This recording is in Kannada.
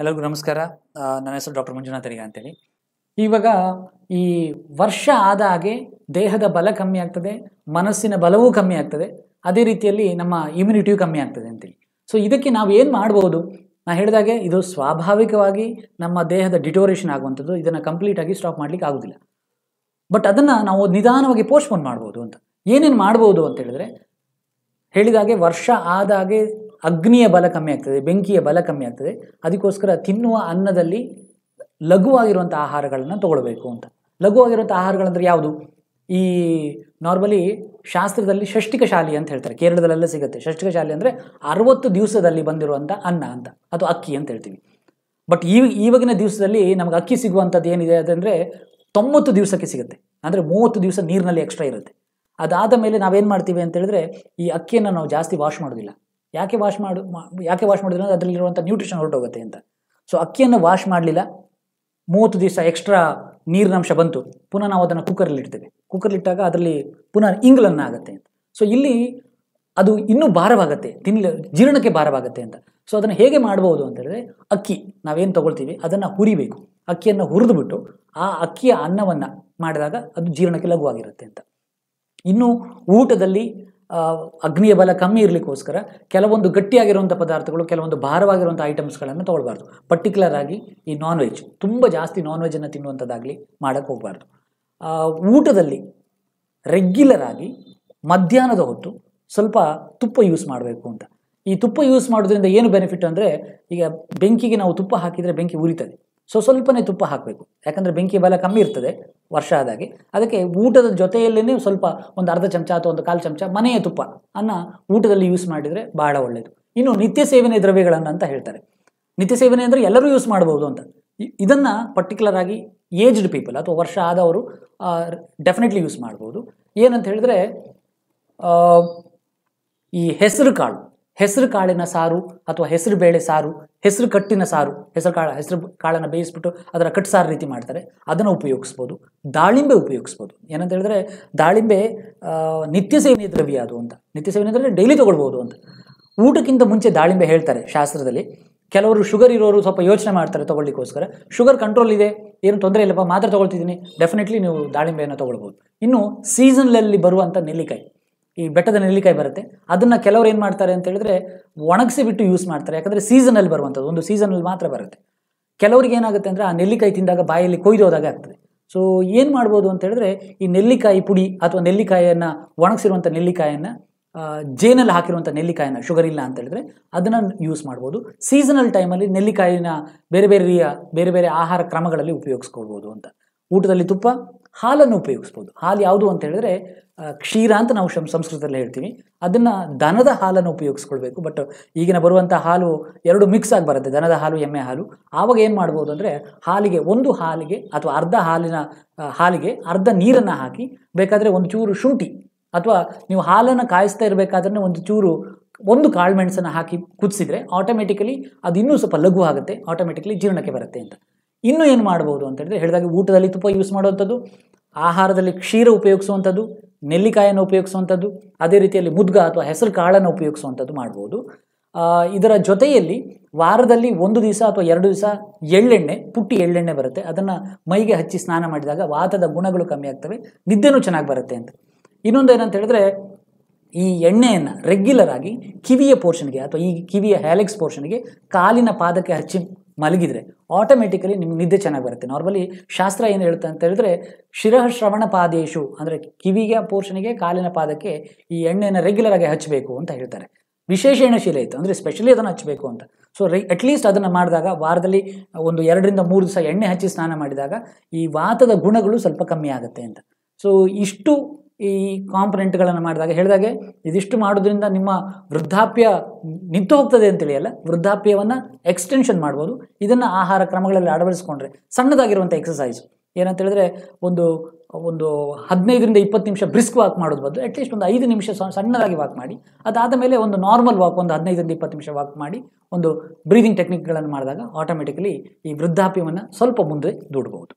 ಎಲ್ಲರಿಗೂ ನಮಸ್ಕಾರ ನನ್ನ ಹೆಸರು ಡಾಕ್ಟರ್ ಮಂಜುನಾಥ್ ಅರಿಗ ಅಂತೇಳಿ ಇವಾಗ ಈ ವರ್ಷ ಆದ ಹಾಗೆ ದೇಹದ ಬಲ ಕಮ್ಮಿ ಆಗ್ತದೆ ಮನಸ್ಸಿನ ಬಲವೂ ಕಮ್ಮಿ ಆಗ್ತದೆ ಅದೇ ರೀತಿಯಲ್ಲಿ ನಮ್ಮ ಇಮ್ಯುನಿಟಿಯೂ ಕಮ್ಮಿ ಆಗ್ತದೆ ಅಂತೇಳಿ ಸೊ ಇದಕ್ಕೆ ನಾವು ಏನು ಮಾಡ್ಬೋದು ನಾನು ಹೇಳಿದಾಗೆ ಇದು ಸ್ವಾಭಾವಿಕವಾಗಿ ನಮ್ಮ ದೇಹದ ಡಿಟೋರೇಷನ್ ಆಗುವಂಥದ್ದು ಇದನ್ನು ಕಂಪ್ಲೀಟಾಗಿ ಸ್ಟಾಪ್ ಮಾಡಲಿಕ್ಕೆ ಆಗೋದಿಲ್ಲ ಬಟ್ ಅದನ್ನು ನಾವು ನಿಧಾನವಾಗಿ ಪೋಸ್ಟ್ಪೋನ್ ಮಾಡ್ಬೋದು ಅಂತ ಏನೇನು ಮಾಡ್ಬೋದು ಅಂತ ಹೇಳಿದ್ರೆ ಹೇಳಿದಾಗೆ ವರ್ಷ ಆದಾಗೆ ಅಗ್ನಿಯ ಬಲ ಕಮ್ಮಿ ಆಗ್ತದೆ ಬೆಂಕಿಯ ಬಲ ಕಮ್ಮಿ ಆಗ್ತದೆ ಅದಕ್ಕೋಸ್ಕರ ತಿನ್ನುವ ಅನ್ನದಲ್ಲಿ ಲಘುವಾಗಿರುವಂಥ ಆಹಾರಗಳನ್ನು ತಗೊಳ್ಬೇಕು ಅಂತ ಲಘುವಾಗಿರುವಂಥ ಆಹಾರಗಳಂದ್ರೆ ಯಾವುದು ಈ ನಾರ್ಮಲಿ ಶಾಸ್ತ್ರದಲ್ಲಿ ಷಷ್ಟಿಕ ಶಾಲಿ ಅಂತ ಹೇಳ್ತಾರೆ ಕೇರಳದಲ್ಲೆಲ್ಲ ಸಿಗುತ್ತೆ ಷಷ್ಟಿಕ ಶಾಲಿ ಅಂದರೆ ಅರವತ್ತು ದಿವಸದಲ್ಲಿ ಬಂದಿರುವಂಥ ಅನ್ನ ಅಂತ ಅದು ಅಕ್ಕಿ ಅಂತ ಹೇಳ್ತೀವಿ ಬಟ್ ಈ ಇವಾಗಿನ ದಿವಸದಲ್ಲಿ ನಮಗೆ ಅಕ್ಕಿ ಸಿಗುವಂಥದ್ದು ಏನಿದೆ ಅದಂದರೆ ತೊಂಬತ್ತು ದಿವಸಕ್ಕೆ ಸಿಗುತ್ತೆ ಅಂದರೆ ಮೂವತ್ತು ದಿವಸ ನೀರಿನಲ್ಲಿ ಎಕ್ಸ್ಟ್ರಾ ಇರುತ್ತೆ ಅದಾದ ಮೇಲೆ ನಾವೇನು ಮಾಡ್ತೀವಿ ಅಂತ ಹೇಳಿದ್ರೆ ಈ ಅಕ್ಕಿಯನ್ನು ನಾವು ಜಾಸ್ತಿ ವಾಶ್ ಮಾಡೋದಿಲ್ಲ ಯಾಕೆ ವಾಶ್ ಮಾಡು ಯಾಕೆ ವಾಶ್ ಮಾಡಿದ್ರೆ ಅಂದರೆ ಅದರಲ್ಲಿರುವಂಥ ನ್ಯೂಟ್ರಿಷನ್ ಹೊರಟೋಗುತ್ತೆ ಅಂತ ಸೊ ಅಕ್ಕಿಯನ್ನು ವಾಶ್ ಮಾಡಲಿಲ್ಲ ಮೂವತ್ತು ದಿವಸ ಎಕ್ಸ್ಟ್ರಾ ನೀರಿನ ಅಂಶ ಬಂತು ಪುನಃ ನಾವು ಅದನ್ನು ಕುಕ್ಕರಲ್ಲಿ ಇಡ್ತೇವೆ ಕುಕ್ಕರ್ಲಿಟ್ಟಾಗ ಅದರಲ್ಲಿ ಪುನಃ ಇಂಗ್ಲನ್ನು ಆಗುತ್ತೆ ಅಂತ ಸೊ ಇಲ್ಲಿ ಅದು ಇನ್ನೂ ಭಾರವಾಗುತ್ತೆ ತಿನ್ ಜೀರ್ಣಕ್ಕೆ ಭಾರವಾಗುತ್ತೆ ಅಂತ ಸೊ ಅದನ್ನು ಹೇಗೆ ಮಾಡ್ಬೋದು ಹೇಳಿದ್ರೆ ಅಕ್ಕಿ ನಾವೇನು ತೊಗೊಳ್ತೀವಿ ಅದನ್ನು ಹುರಿಬೇಕು ಅಕ್ಕಿಯನ್ನು ಹುರಿದುಬಿಟ್ಟು ಆ ಅಕ್ಕಿಯ ಅನ್ನವನ್ನು ಮಾಡಿದಾಗ ಅದು ಜೀರ್ಣಕ್ಕೆ ಲಘುವಾಗಿರುತ್ತೆ ಅಂತ ಇನ್ನು ಊಟದಲ್ಲಿ ಅಗ್ನಿಯ ಬಲ ಕಮ್ಮಿ ಇರಲಿಕ್ಕೋಸ್ಕರ ಕೆಲವೊಂದು ಗಟ್ಟಿಯಾಗಿರುವಂಥ ಪದಾರ್ಥಗಳು ಕೆಲವೊಂದು ಭಾರವಾಗಿರುವಂಥ ಐಟಮ್ಸ್ಗಳನ್ನು ತೊಗೊಳ್ಬಾರ್ದು ಪರ್ಟಿಕ್ಯುಲರ್ ಆಗಿ ಈ ನಾನ್ ವೆಜ್ ತುಂಬ ಜಾಸ್ತಿ ನಾನ್ ವೆಜ್ಜನ್ನು ತಿನ್ನುವಂಥದ್ದಾಗಲಿ ಮಾಡೋಕ್ಕೆ ಹೋಗಬಾರ್ದು ಊಟದಲ್ಲಿ ರೆಗ್ಯುಲರ್ ಆಗಿ ಮಧ್ಯಾಹ್ನದ ಹೊತ್ತು ಸ್ವಲ್ಪ ತುಪ್ಪ ಯೂಸ್ ಮಾಡಬೇಕು ಅಂತ ಈ ತುಪ್ಪ ಯೂಸ್ ಮಾಡೋದ್ರಿಂದ ಏನು ಬೆನಿಫಿಟ್ ಅಂದರೆ ಈಗ ಬೆಂಕಿಗೆ ನಾವು ತುಪ್ಪ ಹಾಕಿದರೆ ಬೆಂಕಿ ಉರಿತದೆ ಸೊ ಸ್ವಲ್ಪನೇ ತುಪ್ಪ ಹಾಕಬೇಕು ಯಾಕಂದರೆ ಬೆಂಕಿ ಬಲ ಕಮ್ಮಿ ಇರ್ತದೆ ವರ್ಷ ಆದಾಗೆ ಅದಕ್ಕೆ ಊಟದ ಜೊತೆಯಲ್ಲೇ ಸ್ವಲ್ಪ ಒಂದು ಅರ್ಧ ಚಮಚ ಅಥವಾ ಒಂದು ಕಾಲು ಚಮಚ ಮನೆಯ ತುಪ್ಪ ಅನ್ನ ಊಟದಲ್ಲಿ ಯೂಸ್ ಮಾಡಿದರೆ ಬಹಳ ಒಳ್ಳೆಯದು ಇನ್ನು ನಿತ್ಯ ಸೇವನೆ ದ್ರವ್ಯಗಳನ್ನು ಅಂತ ಹೇಳ್ತಾರೆ ನಿತ್ಯ ಸೇವನೆ ಅಂದರೆ ಎಲ್ಲರೂ ಯೂಸ್ ಮಾಡ್ಬೋದು ಅಂತ ಇದನ್ನು ಪರ್ಟಿಕ್ಯುಲರ್ ಆಗಿ ಏಜ್ಡ್ ಪೀಪಲ್ ಅಥವಾ ವರ್ಷ ಆದವರು ಡೆಫಿನೆಟ್ಲಿ ಯೂಸ್ ಮಾಡ್ಬೋದು ಏನಂತ ಹೇಳಿದ್ರೆ ಈ ಹೆಸರು ಕಾಳು ಹೆಸರು ಕಾಳಿನ ಸಾರು ಅಥವಾ ಹೆಸರು ಬೇಳೆ ಸಾರು ಹೆಸರು ಕಟ್ಟಿನ ಸಾರು ಹೆಸರು ಕಾಳು ಹೆಸರು ಕಾಳನ್ನು ಬೇಯಿಸ್ಬಿಟ್ಟು ಅದರ ಕಟ್ಟು ಸಾರು ರೀತಿ ಮಾಡ್ತಾರೆ ಅದನ್ನು ಉಪಯೋಗಿಸ್ಬೋದು ದಾಳಿಂಬೆ ಉಪಯೋಗಿಸ್ಬೋದು ಏನಂತ ಹೇಳಿದ್ರೆ ದಾಳಿಂಬೆ ನಿತ್ಯ ಸೇವನೆ ದ್ರವ್ಯ ಅದು ಅಂತ ನಿತ್ಯ ಸೇವನೆ ಅಂದರೆ ಡೈಲಿ ತೊಗೊಳ್ಬೋದು ಅಂತ ಊಟಕ್ಕಿಂತ ಮುಂಚೆ ದಾಳಿಂಬೆ ಹೇಳ್ತಾರೆ ಶಾಸ್ತ್ರದಲ್ಲಿ ಕೆಲವರು ಶುಗರ್ ಇರೋರು ಸ್ವಲ್ಪ ಯೋಚನೆ ಮಾಡ್ತಾರೆ ತೊಗೊಳ್ಳಿಕ್ಕೋಸ್ಕರ ಶುಗರ್ ಕಂಟ್ರೋಲ್ ಇದೆ ಏನು ತೊಂದರೆ ಇಲ್ಲಪ್ಪ ಮಾತ್ರ ತೊಗೊಳ್ತಿದ್ದೀನಿ ಡೆಫಿನೆಟ್ಲಿ ನೀವು ದಾಳಿಂಬೆಯನ್ನು ತೊಗೊಳ್ಬೋದು ಇನ್ನು ಸೀಸನ್ಲಲ್ಲಿ ಬರುವಂಥ ನೆಲ್ಲಿಕಾಯಿ ಈ ಬೆಟ್ಟದ ನೆಲ್ಲಿಕಾಯಿ ಬರುತ್ತೆ ಅದನ್ನ ಕೆಲವರು ಏನು ಮಾಡ್ತಾರೆ ಅಂತ ಹೇಳಿದ್ರೆ ಒಣಗಿಸಿ ಬಿಟ್ಟು ಯೂಸ್ ಮಾಡ್ತಾರೆ ಸೀಸನ್ ಸೀಸನಲ್ಲಿ ಬರುವಂಥದ್ದು ಒಂದು ಸೀಸನಲ್ಲಿ ಮಾತ್ರ ಬರುತ್ತೆ ಕೆಲವರಿಗೆ ಏನಾಗುತ್ತೆ ಅಂದರೆ ಆ ನೆಲ್ಲಿಕಾಯಿ ತಿಂದಾಗ ಬಾಯಲ್ಲಿ ಹೋದಾಗ ಆಗ್ತದೆ ಸೊ ಏನು ಮಾಡ್ಬೋದು ಅಂತ ಹೇಳಿದ್ರೆ ಈ ನೆಲ್ಲಿಕಾಯಿ ಪುಡಿ ಅಥವಾ ನೆಲ್ಲಿಕಾಯಿಯನ್ನು ಒಣಗಿಸಿರುವಂಥ ನೆಲ್ಲಿಕಾಯನ್ನು ಜೇನಲ್ಲಿ ಹಾಕಿರುವಂಥ ನೆಲ್ಲಿಕಾಯಿನ ಶುಗರ್ ಇಲ್ಲ ಅಂತ ಹೇಳಿದ್ರೆ ಅದನ್ನು ಯೂಸ್ ಮಾಡ್ಬೋದು ಸೀಸನಲ್ ಟೈಮಲ್ಲಿ ನೆಲ್ಲಿಕಾಯಿನ ಬೇರೆ ಬೇರೆ ಬೇರೆ ಬೇರೆ ಆಹಾರ ಕ್ರಮಗಳಲ್ಲಿ ಉಪಯೋಗಿಸ್ಕೊಳ್ಬೋದು ಅಂತ ಊಟದಲ್ಲಿ ತುಪ್ಪ ಹಾಲನ್ನು ಉಪಯೋಗಿಸ್ಬೋದು ಹಾಲು ಯಾವುದು ಅಂತ ಹೇಳಿದ್ರೆ ಕ್ಷೀರ ಅಂತ ನಾವು ಸಂಸ್ಕೃತದಲ್ಲಿ ಹೇಳ್ತೀವಿ ಅದನ್ನು ದನದ ಹಾಲನ್ನು ಉಪಯೋಗಿಸ್ಕೊಳ್ಬೇಕು ಬಟ್ ಈಗಿನ ಬರುವಂಥ ಹಾಲು ಎರಡು ಮಿಕ್ಸ್ ಆಗಿ ಬರುತ್ತೆ ದನದ ಹಾಲು ಎಮ್ಮೆ ಹಾಲು ಆವಾಗ ಏನು ಮಾಡ್ಬೋದು ಅಂದರೆ ಹಾಲಿಗೆ ಒಂದು ಹಾಲಿಗೆ ಅಥವಾ ಅರ್ಧ ಹಾಲಿನ ಹಾಲಿಗೆ ಅರ್ಧ ನೀರನ್ನು ಹಾಕಿ ಬೇಕಾದರೆ ಒಂದು ಚೂರು ಶುಂಠಿ ಅಥವಾ ನೀವು ಹಾಲನ್ನು ಕಾಯಿಸ್ತಾ ಇರಬೇಕಾದ್ರೆ ಒಂದು ಚೂರು ಒಂದು ಕಾಳು ಮೆಣಸನ್ನು ಹಾಕಿ ಕುದಿಸಿದ್ರೆ ಆಟೋಮೆಟಿಕಲಿ ಅದು ಇನ್ನೂ ಸ್ವಲ್ಪ ಲಘು ಆಗುತ್ತೆ ಆಟೋಮೆಟಿಕಲಿ ಜೀರ್ಣಕ್ಕೆ ಬರುತ್ತೆ ಅಂತ ಇನ್ನೂ ಏನು ಮಾಡ್ಬೋದು ಅಂತ ಹೇಳಿದ್ರೆ ಹೇಳಿದಾಗ ಊಟದಲ್ಲಿ ತುಪ್ಪ ಯೂಸ್ ಮಾಡುವಂಥದ್ದು ಆಹಾರದಲ್ಲಿ ಕ್ಷೀರ ಉಪಯೋಗಿಸುವಂಥದ್ದು ನೆಲ್ಲಿಕಾಯನ್ನು ಉಪಯೋಗಿಸುವಂಥದ್ದು ಅದೇ ರೀತಿಯಲ್ಲಿ ಮುದ್ಗ ಅಥವಾ ಹೆಸರು ಕಾಳನ್ನು ಉಪಯೋಗಿಸುವಂಥದ್ದು ಮಾಡ್ಬೋದು ಇದರ ಜೊತೆಯಲ್ಲಿ ವಾರದಲ್ಲಿ ಒಂದು ದಿವಸ ಅಥವಾ ಎರಡು ದಿವಸ ಎಳ್ಳೆಣ್ಣೆ ಪುಟ್ಟಿ ಎಳ್ಳೆಣ್ಣೆ ಬರುತ್ತೆ ಅದನ್ನು ಮೈಗೆ ಹಚ್ಚಿ ಸ್ನಾನ ಮಾಡಿದಾಗ ವಾತದ ಗುಣಗಳು ಕಮ್ಮಿ ಆಗ್ತವೆ ನಿದ್ದೆನೂ ಚೆನ್ನಾಗಿ ಬರುತ್ತೆ ಅಂತ ಇನ್ನೊಂದು ಏನಂತ ಹೇಳಿದ್ರೆ ಈ ಎಣ್ಣೆಯನ್ನು ರೆಗ್ಯುಲರ್ ಆಗಿ ಕಿವಿಯ ಪೋರ್ಷನ್ಗೆ ಅಥವಾ ಈ ಕಿವಿಯ ಹ್ಯಾಲೆಕ್ಸ್ ಪೋರ್ಷನ್ಗೆ ಕಾಲಿನ ಪಾದಕ್ಕೆ ಹಚ್ಚಿ ಮಲಗಿದ್ರೆ ಆಟೋಮೆಟಿಕಲಿ ನಿಮ್ಗೆ ನಿದ್ದೆ ಚೆನ್ನಾಗಿ ಬರುತ್ತೆ ನಾರ್ಮಲಿ ಶಾಸ್ತ್ರ ಏನು ಹೇಳುತ್ತೆ ಅಂತ ಹೇಳಿದ್ರೆ ಶ್ರವಣ ಪಾದೇಶು ಅಂದರೆ ಕಿವಿಗೆ ಪೋರ್ಷನಿಗೆ ಕಾಲಿನ ಪಾದಕ್ಕೆ ಈ ಎಣ್ಣೆಯನ್ನು ರೆಗ್ಯುಲರ್ ಆಗಿ ಹಚ್ಚಬೇಕು ಅಂತ ಹೇಳ್ತಾರೆ ವಿಶೇಷ ಎಣ್ಣೆಶೀಲ ಇತ್ತು ಅಂದರೆ ಸ್ಪೆಷಲಿ ಅದನ್ನು ಹಚ್ಚಬೇಕು ಅಂತ ಸೊ ರೈ ಅಟ್ಲೀಸ್ಟ್ ಅದನ್ನು ಮಾಡಿದಾಗ ವಾರದಲ್ಲಿ ಒಂದು ಎರಡರಿಂದ ಮೂರು ದಿವಸ ಎಣ್ಣೆ ಹಚ್ಚಿ ಸ್ನಾನ ಮಾಡಿದಾಗ ಈ ವಾತದ ಗುಣಗಳು ಸ್ವಲ್ಪ ಕಮ್ಮಿ ಆಗುತ್ತೆ ಅಂತ ಸೊ ಇಷ್ಟು ಈ ಕಾಂಪನೆಂಟ್ಗಳನ್ನು ಮಾಡಿದಾಗ ಹೇಳಿದಾಗೆ ಇದಿಷ್ಟು ಮಾಡೋದ್ರಿಂದ ನಿಮ್ಮ ವೃದ್ಧಾಪ್ಯ ನಿಂತು ಹೋಗ್ತದೆ ಅಂತೇಳಿ ಅಲ್ಲ ವೃದ್ಧಾಪ್ಯವನ್ನು ಎಕ್ಸ್ಟೆನ್ಷನ್ ಮಾಡ್ಬೋದು ಇದನ್ನು ಆಹಾರ ಕ್ರಮಗಳಲ್ಲಿ ಅಳವಡಿಸ್ಕೊಂಡ್ರೆ ಸಣ್ಣದಾಗಿರುವಂಥ ಎಕ್ಸಸೈಸು ಏನಂತ ಹೇಳಿದ್ರೆ ಒಂದು ಒಂದು ಹದಿನೈದರಿಂದ ಇಪ್ಪತ್ತು ನಿಮಿಷ ಬ್ರಿಸ್ಕ್ ವಾಕ್ ಮಾಡೋದು ಬದಲು ಅಟ್ಲೀಸ್ಟ್ ಒಂದು ಐದು ನಿಮಿಷ ಸಣ್ಣದಾಗಿ ವಾಕ್ ಮಾಡಿ ಅದಾದ ಮೇಲೆ ಒಂದು ನಾರ್ಮಲ್ ವಾಕ್ ಒಂದು ಹದಿನೈದರಿಂದ ಇಪ್ಪತ್ತು ನಿಮಿಷ ವಾಕ್ ಮಾಡಿ ಒಂದು ಬ್ರೀದಿಂಗ್ ಟೆಕ್ನಿಕ್ಗಳನ್ನು ಮಾಡಿದಾಗ ಆಟೋಮೆಟಿಕಲಿ ಈ ವೃದ್ಧಾಪ್ಯವನ್ನು ಸ್ವಲ್ಪ ಮುಂದೆ ದೂಡಬಹುದು